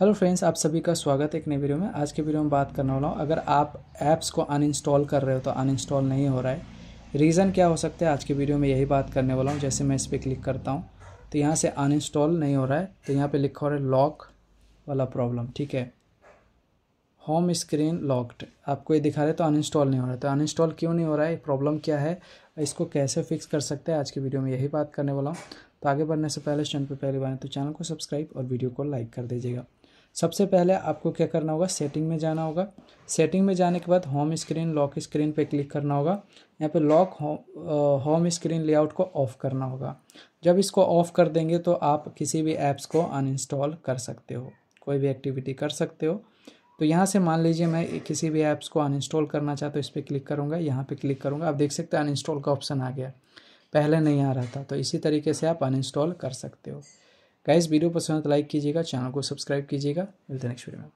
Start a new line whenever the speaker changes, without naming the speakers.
hello friends आप सभी का स्वागत है एक नई वीडियो में आज के वीडियो में बात करने वाला हूँ अगर आप ऐप्स को अनइंस्टॉल कर रहे हो तो अनइंस्टॉल नहीं हो रहा है रीज़न क्या हो सकता है आज के वीडियो में यही बात करने वाला हूँ जैसे मैं इस पर क्लिक करता हूँ तो यहाँ से अनइंस्टॉल नहीं हो रहा है तो यहाँ पर लिखा हो रहा है लॉक वाला प्रॉब्लम ठीक है होम स्क्रीन लॉक्ड आपको ये दिखा रहे तो अनइंस्टॉल नहीं हो रहा है तो अनइंस्टॉल क्यों नहीं हो रहा है प्रॉब्लम क्या है इसको कैसे फिक्स कर सकते हैं आज की वीडियो में यही बात करने वाला हूँ तो आगे बढ़ने से पहले चैनल पर पहली बार तो चैनल को सब्सक्राइब और वीडियो को लाइक कर दीजिएगा सबसे पहले आपको क्या करना होगा सेटिंग में जाना होगा सेटिंग में जाने के बाद होम स्क्रीन लॉक स्क्रीन पे क्लिक करना होगा यहाँ पे लॉक होम स्क्रीन लेआउट को ऑफ़ करना होगा जब इसको ऑफ़ कर देंगे तो आप किसी भी ऐप्स को अनइंस्टॉल कर सकते हो कोई भी एक्टिविटी कर सकते हो तो यहाँ से मान लीजिए मैं किसी भी ऐप्स को अनइंस्टॉल करना चाहता हूँ इस पर क्लिक करूँगा यहाँ पर क्लिक करूँगा आप देख सकते हैं अनइंस्टॉल का ऑप्शन आ गया पहले नहीं आ रहा था तो इसी तरीके से आप अनइंस्टॉल कर सकते हो गाइस वीडियो पसंद लाइक तो कीजिएगा चैनल को
सब्सक्राइब कीजिएगा
मिलते हैं नेक्स्ट वीडियो में